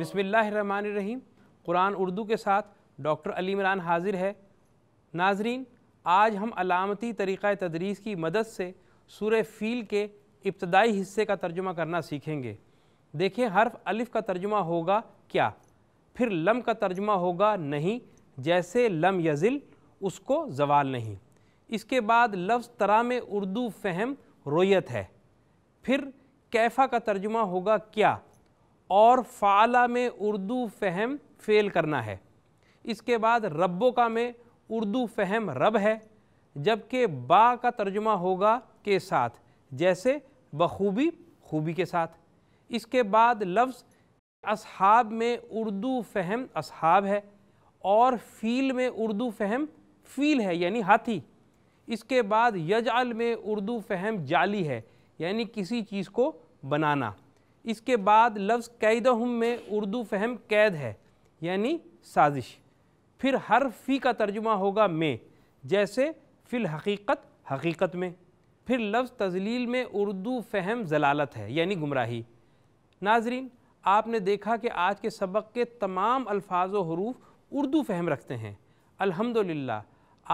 بسم اللہ الرحمن الرحیم قرآن اردو کے ساتھ ڈاکٹر علی عمران حاضر ہے ناظرین آج ہم علامتی طریقہ تدریس کی مدد سے سورہ فیل کے ابتدائی حصے کا ترجمہ کرنا سیکھیں گے دیکھیں حرف الف کا ترجمہ ہوگا کیا پھر لم کا ترجمہ ہوگا نہیں جیسے لم یزل اس کو زوال نہیں اس کے بعد لفظ ترا میں اردو فہم رویت ہے پھر کیفہ کا ترجمہ ہوگا کیا اور فعلا میں اردو فہم فیل کرنا ہے اس کے بعد ربو کا میں اردو فہم رب ہے جبکہ با کا ترجمہ ہوگا کے ساتھ جیسے بخوبی خوبی کے ساتھ اس کے بعد لفظ اصحاب میں اردو فہم اصحاب ہے اور فیل میں اردو فہم فیل ہے یعنی ہاتھی اس کے بعد یجعل میں اردو فہم جعلی ہے یعنی کسی چیز کو بنانا اس کے بعد لفظ قیدہم میں اردو فہم قید ہے یعنی سازش پھر ہر فی کا ترجمہ ہوگا میں جیسے فی الحقیقت حقیقت میں پھر لفظ تزلیل میں اردو فہم ضلالت ہے یعنی گمراہی ناظرین آپ نے دیکھا کہ آج کے سبق کے تمام الفاظ و حروف اردو فہم رکھتے ہیں الحمدللہ للہ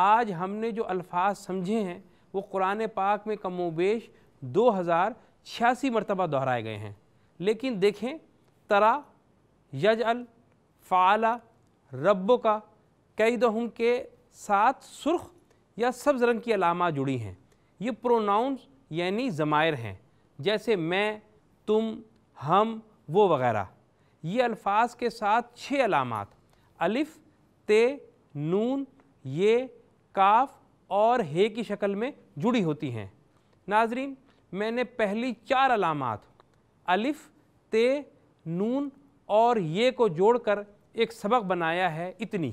آج ہم نے جو الفاظ سمجھے ہیں وہ قرآن پاک میں کم و بیش دو ہزار چھیاسی مرتبہ دہرائے گئے ہیں لیکن دیکھیں ترا یج الفعلہ ربو کا کئی کے ساتھ سرخ یا سبز رنگ کی علامات جڑی ہیں یہ پروناؤنز یعنی ضمائر ہیں جیسے میں تم ہم وہ وغیرہ یہ الفاظ کے ساتھ چھ علامات الف تے نون یہ کاف اور ہے کی شکل میں جڑی ہوتی ہیں ناظرین میں نے پہلی چار علامات الف تے نون اور یہ کو جوڑ کر ایک سبق بنایا ہے اتنی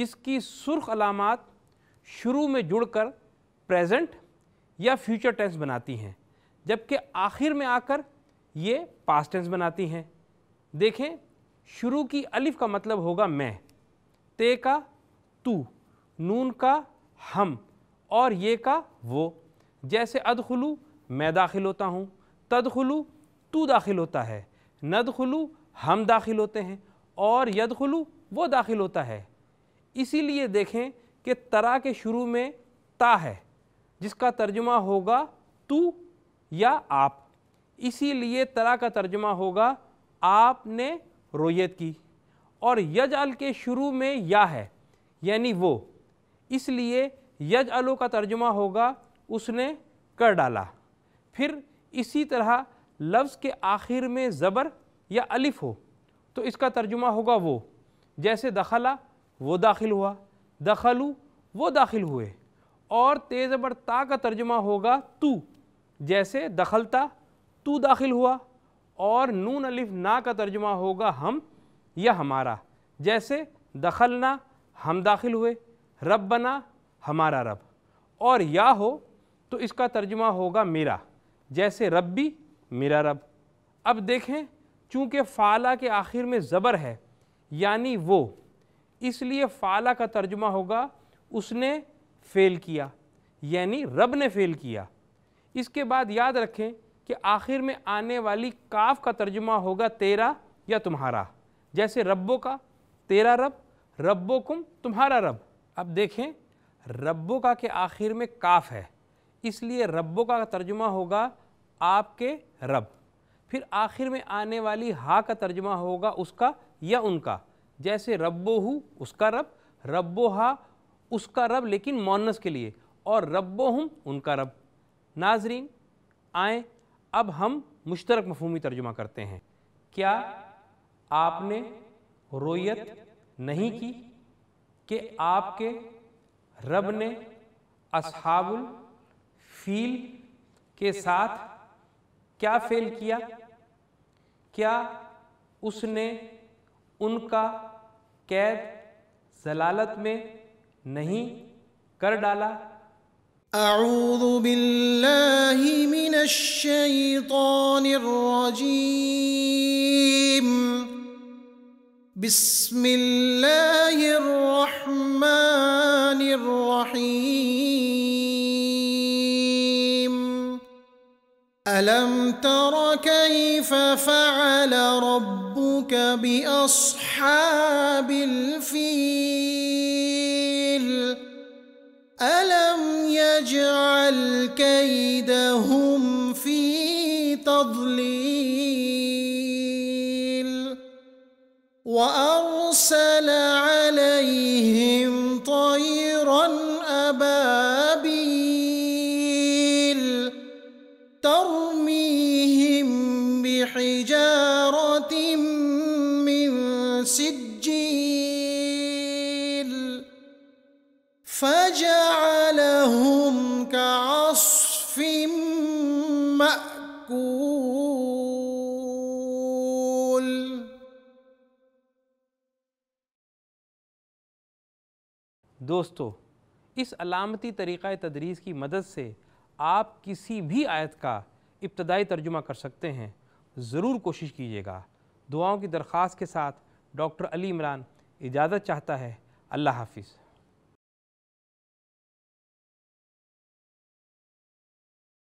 جس کی سرخ علامات شروع میں جڑ کر پریزنٹ یا فیوچر ٹینس بناتی ہیں جبکہ آخر میں آ کر یہ پاس ٹینس بناتی ہیں دیکھیں شروع کی الف کا مطلب ہوگا میں تے کا تو نون کا ہم اور یہ کا وہ جیسے ادخلو میں داخل ہوتا ہوں تدخلو تو داخل ہوتا ہے ندخلو ہم داخل ہوتے ہیں اور یدخلو وہ داخل ہوتا ہے اسی لیے دیکھیں کہ ترا کے شروع میں تا ہے جس کا ترجمہ ہوگا تو یا آپ اسی لیے ترا کا ترجمہ ہوگا آپ نے رویت کی اور یجعل کے شروع میں یا ہے یعنی وہ اس لیے یج الو کا ترجمہ ہوگا اس نے کر ڈالا پھر اسی طرح لفظ کے آخر میں زبر یا الف ہو تو اس کا ترجمہ ہوگا وہ جیسے دخلا وہ داخل ہوا دخلو وہ داخل ہوئے اور تیز تا کا ترجمہ ہوگا تو جیسے دخلتا تو داخل ہوا اور نون الف نا کا ترجمہ ہوگا ہم یا ہمارا جیسے دخلنا ہم داخل ہوئے رب بنا ہمارا رب اور یا ہو تو اس کا ترجمہ ہوگا میرا جیسے رب بھی میرا رب اب دیکھیں چونکہ فعلہ کے آخر میں زبر ہے یعنی وہ اس لیے فعلہ کا ترجمہ ہوگا اس نے فیل کیا یعنی رب نے فیل کیا اس کے بعد یاد رکھیں کہ آخر میں آنے والی کاف کا ترجمہ ہوگا تیرا یا تمہارا جیسے ربوں کا تیرا رب رب کم تمہارا رب اب دیکھیں ربو کا کے آخر میں کاف ہے اس لیے ربو کا ترجمہ ہوگا آپ کے رب پھر آخر میں آنے والی ہا کا ترجمہ ہوگا اس کا یا ان کا جیسے ربو ہو اس کا رب ربو ہا اس کا رب لیکن مونس کے لیے اور ربو ہم ان کا رب ناظرین آئیں اب ہم مشترک مفہومی ترجمہ کرتے ہیں کیا آپ نے رویت نہیں کی کہ آپ کے رب نے اصحاب الفیل کے ساتھ کیا فیل کیا کیا اس نے ان کا قید زلالت میں نہیں کر ڈالا اعوذ باللہ من الشیطان الرجیم بسم اللہ الرحيم الم تر كيف فعل ربك باصحاب الفيل الم يجعل كيدهم في تضليل وأ ترميهم بحجارة من سجيل فجعلهم كعصف مأكول دوستو اس علامتی طریقہ تدریس کی مدد سے آپ کسی بھی آیت کا ابتدائی ترجمہ کر سکتے ہیں ضرور کوشش کیجیے گا دعاؤں کی درخواست کے ساتھ ڈاکٹر علی عمران اجازت چاہتا ہے اللہ حافظ